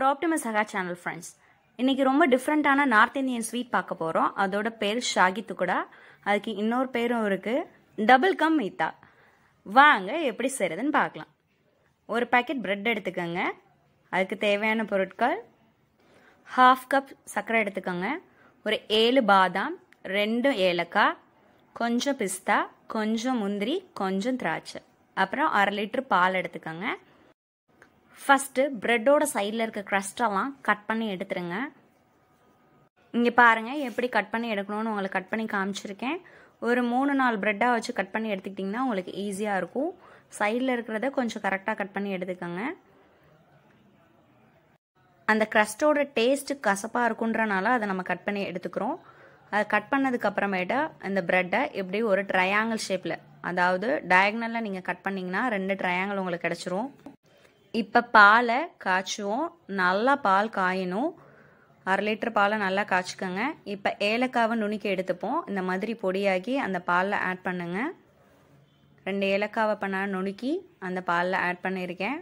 ஒரு ஆப்டிமஸ் சகா channel friends இன்றைக்கி ரொம்ப டிஃப்ரெண்ட்டான நார்த் இந்தியன் ஸ்வீட் பார்க்க போகிறோம் அதோட பேர் ஷாகி துக்குடா அதுக்கு இன்னொரு பேரும் இருக்குது டபுள் கம் மீத்தா வாங்க எப்படி செய்கிறதுன்னு பார்க்கலாம் ஒரு பேக்கெட் ப்ரெட் எடுத்துக்கோங்க அதுக்கு தேவையான பொருட்கள் ஹாஃப் கப் சர்க்கரை எடுத்துக்கோங்க ஒரு ஏழு பாதாம் ரெண்டு ஏலக்காய் கொஞ்சம் பிஸ்தா கொஞ்சம் முந்திரி கொஞ்சம் திராட்சை அப்புறம் அரை லிட்டர் பால் எடுத்துக்கோங்க ஃபஸ்ட்டு ப்ரெட்டோட சைடில் இருக்க க்ரஸ்டெல்லாம் கட் பண்ணி எடுத்துருங்க இங்கே பாருங்கள் எப்படி கட் பண்ணி எடுக்கணும்னு உங்களுக்கு கட் பண்ணி காமிச்சிருக்கேன் ஒரு மூணு நாலு ப்ரெட்டாக வச்சு கட் பண்ணி எடுத்துக்கிட்டிங்கன்னா உங்களுக்கு ஈஸியாக இருக்கும் சைடில் இருக்கிறத கொஞ்சம் கரெக்டாக கட் பண்ணி எடுத்துக்கோங்க அந்த க்ரஸ்டோட டேஸ்ட்டு கசப்பாக இருக்குன்றனால அதை நம்ம கட் பண்ணி எடுத்துக்கிறோம் அதை கட் பண்ணதுக்கப்புறமேட்டா அந்த ப்ரெட்டை எப்படி ஒரு ட்ரையாங்கிள் ஷேப்பில் அதாவது டயக்னலில் நீங்கள் கட் பண்ணிங்கன்னா ரெண்டு ட்ரையாங்கிள் உங்களுக்கு கிடச்சிரும் இப்போ பாலை காய்ச்சுவோம் நல்லா பால் காயணும் அரை லிட்டர் பாலை நல்லா காய்ச்சிக்கோங்க இப்போ ஏலக்காவை நுணுக்கி எடுத்துப்போம் இந்த மாதிரி பொடியாக்கி அந்த பாலில் ஆட் பண்ணுங்க ரெண்டு ஏலக்காவை பண்ண நுணுக்கி அந்த பாலில் ஆட் பண்ணியிருக்கேன்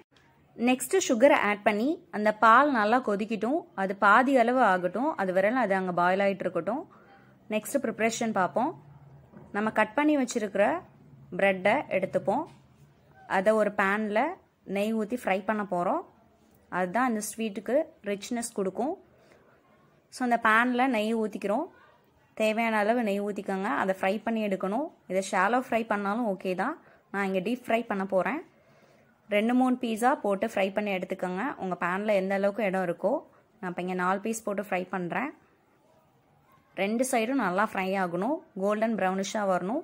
நெக்ஸ்ட்டு சுகரை ஆட் பண்ணி அந்த பால் நல்லா கொதிக்கட்டும் அது பாதி அளவு ஆகட்டும் அது வரலாம் அது அங்கே பாயில் ஆகிட்டு இருக்கட்டும் நெக்ஸ்ட்டு ப்ரிப்ரேஷன் பார்ப்போம் நம்ம கட் பண்ணி வச்சுருக்கிற ப்ரெட்டை எடுத்துப்போம் அதை ஒரு பேனில் நெய் ஊற்றி ஃப்ரை பண்ண போகிறோம் அதுதான் அந்த ஸ்வீட்டுக்கு ரிச்னஸ் கொடுக்கும் ஸோ அந்த பேனில் நெய் ஊற்றிக்கிறோம் தேவையான அளவு நெய் ஊற்றிக்கோங்க அதை ஃப்ரை பண்ணி எடுக்கணும் இதை ஷாலோ ஃப்ரை பண்ணாலும் ஓகே தான் நான் இங்கே டீப் ஃப்ரை பண்ண போகிறேன் ரெண்டு மூணு பீஸா போட்டு ஃப்ரை பண்ணி எடுத்துக்கோங்க உங்கள் பேனில் எந்த அளவுக்கு இடம் இருக்கோ நான் இப்போ இங்கே நாலு பீஸ் போட்டு ஃப்ரை பண்ணுறேன் ரெண்டு சைடும் நல்லா ஃப்ரை ஆகணும் கோல்டன் ப்ரௌனிஷாக வரணும்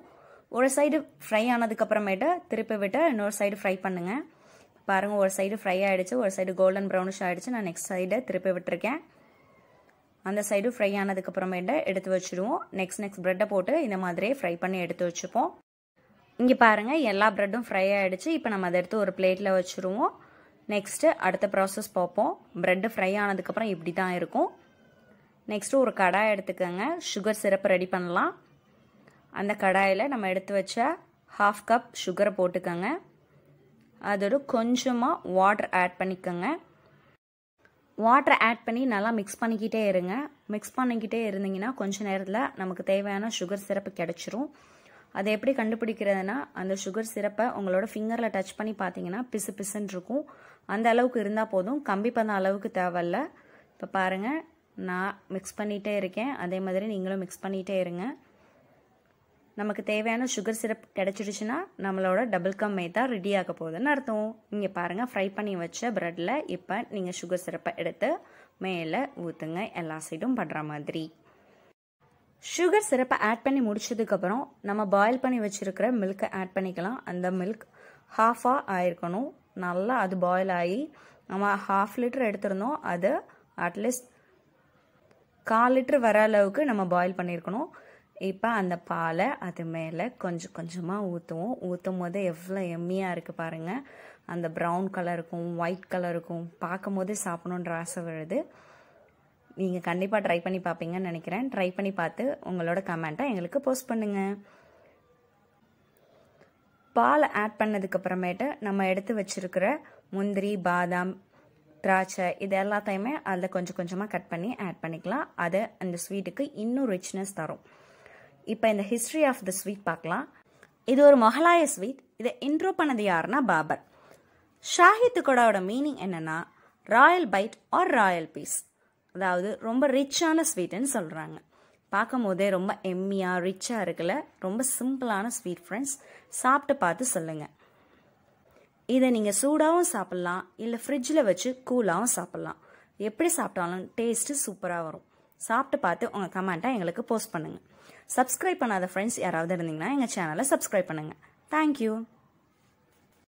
ஒரு சைடு ஃப்ரை ஆனதுக்கப்புறமேட்டு திருப்பி விட்டு இன்னொரு சைடு ஃப்ரை பண்ணுங்கள் பாருங்கள் ஒரு சைடு ஃப்ரை ஆகிடுச்சு ஒரு சைடு கோல்டன் ப்ரௌனிஷ் ஆகிடுச்சு நான் நெக்ஸ்ட் சைடை திருப்பி விட்டுருக்கேன் அந்த சைடு ஃப்ரை ஆனதுக்கப்புறமேட்ட எடுத்து வச்சுடுவோம் நெக்ஸ்ட் நெக்ஸ்ட் ப்ரெட்டை போட்டு இந்த மாதிரியே ஃப்ரை பண்ணி எடுத்து வச்சுப்போம் இங்கே பாருங்கள் எல்லா ப்ரெட்டும் ஃப்ரை ஆகிடுச்சு இப்போ நம்ம அதை எடுத்து ஒரு பிளேட்டில் வச்சுருவோம் நெக்ஸ்ட்டு அடுத்த ப்ராசஸ் பார்ப்போம் ப்ரெட்டு ஃப்ரை ஆனதுக்கப்புறம் இப்படி தான் இருக்கும் நெக்ஸ்ட்டு ஒரு கடாய் எடுத்துக்கோங்க சுகர் சிரப்பு ரெடி பண்ணலாம் அந்த கடாயில் நம்ம எடுத்து வச்ச ஹாஃப் கப் சுகரை போட்டுக்கோங்க அதோட கொஞ்சமாக வாட்டர் ஆட் பண்ணிக்கோங்க வாட்டரை ஆட் பண்ணி நல்லா மிக்ஸ் பண்ணிக்கிட்டே இருங்க மிக்ஸ் பண்ணிக்கிட்டே இருந்தீங்கன்னா கொஞ்சம் நேரத்தில் நமக்கு தேவையான சுகர் சிரப்பு கிடச்சிரும் அதை எப்படி கண்டுபிடிக்கிறதுனா அந்த சுகர் சிரப்பை உங்களோட ஃபிங்கரில் டச் பண்ணி பார்த்தீங்கன்னா பிசு பிசுன்னு இருக்கும் அந்த அளவுக்கு இருந்தால் போதும் கம்பி பண்ண அளவுக்கு தேவையில்ல இப்போ பாருங்கள் நான் மிக்ஸ் பண்ணிகிட்டே இருக்கேன் அதே மாதிரி நீங்களும் மிக்ஸ் பண்ணிகிட்டே இருங்க நமக்கு தேவையான சுகர் சிரப் கிடைச்சிடுச்சுன்னா நம்மளோட டபுள் கம் மேத்தா ரெடி ஆக போகுதுன்னு அர்த்தம் இங்கே பாருங்கள் ஃப்ரை பண்ணி வச்ச ப்ரெட்டில் இப்போ நீங்கள் சுகர் சிரப்பை எடுத்து மேலே ஊற்றுங்க எல்லா சைடும் பண்ணுற மாதிரி சுகர் சிரப்பை ஆட் பண்ணி முடிச்சதுக்கப்புறம் நம்ம பாயில் பண்ணி வச்சுருக்கிற மில்கை ஆட் பண்ணிக்கலாம் அந்த மில்க் ஹாஃபாக ஆயிருக்கணும் நல்லா அது பாயில் ஆகி நம்ம ஹாஃப் லிட்டர் எடுத்திருந்தோம் அது அட்லீஸ்ட் கால் லிட்டர் வர அளவுக்கு நம்ம பாயில் பண்ணியிருக்கணும் இப்போ அந்த பாலை அது மேலே கொஞ்சம் கொஞ்சமாக ஊற்றுவோம் ஊற்றும் போது எவ்வளோ எம்மியாக இருக்குது பாருங்கள் அந்த ப்ரௌன் கலருக்கும் ஒயிட் கலருக்கும் பார்க்கும் போதே சாப்பிடணுன்ற ஆசை வருது நீங்கள் கண்டிப்பாக ட்ரை பண்ணி பார்ப்பீங்கன்னு நினைக்கிறேன் ட்ரை பண்ணி பார்த்து உங்களோட கமெண்ட்டை எங்களுக்கு போஸ்ட் பண்ணுங்கள் பால் ஆட் பண்ணதுக்கப்புறமேட்டு நம்ம எடுத்து வச்சுருக்கிற முந்திரி பாதாம் திராட்சை இது எல்லாத்தையுமே அதில் கொஞ்சம் கொஞ்சமாக கட் பண்ணி ஆட் பண்ணிக்கலாம் அது அந்த ஸ்வீட்டுக்கு இன்னும் ரிச்னஸ் தரும் இப்போ இந்த ஹிஸ்ட்ரி ஆஃப் த ஸ்வீட் பார்க்கலாம் இது ஒரு மொகலாய ஸ்வீட் இதை இன்ட்ரோ பண்ணது யாருன்னா பாபர் ஷாஹி துக்கடாவோட மீனிங் என்னன்னா royal bite or royal piece அதாவது ரொம்ப ரிச்சான ஸ்வீட்டுன்னு சொல்கிறாங்க பார்க்கும் போதே ரொம்ப எம்மியாக ரிச்சாக இருக்குல்ல ரொம்ப சிம்பிளான ஸ்வீட் ஃப்ரெண்ட்ஸ் சாப்பிட்டு பார்த்து சொல்லுங்கள் இதை நீங்கள் சூடாகவும் சாப்பிட்லாம் இல்லை ஃப்ரிட்ஜில் வச்சு கூலாகவும் சாப்பிட்லாம் எப்படி சாப்பிட்டாலும் டேஸ்ட்டு சூப்பராக வரும் சாப்பிட்டு பார்த்து உங்கள் கமெண்ட்டை எங்களுக்கு போஸ்ட் பண்ணுங்கள் சப்ஸ்கிரைப் பண்ணாத ஃப்ரெண்ட்ஸ் யாராவது இருந்தீங்கன்னா எங்கள் சேனலை சப்ஸ்கிரைப் பண்ணுங்கள் தேங்க்யூ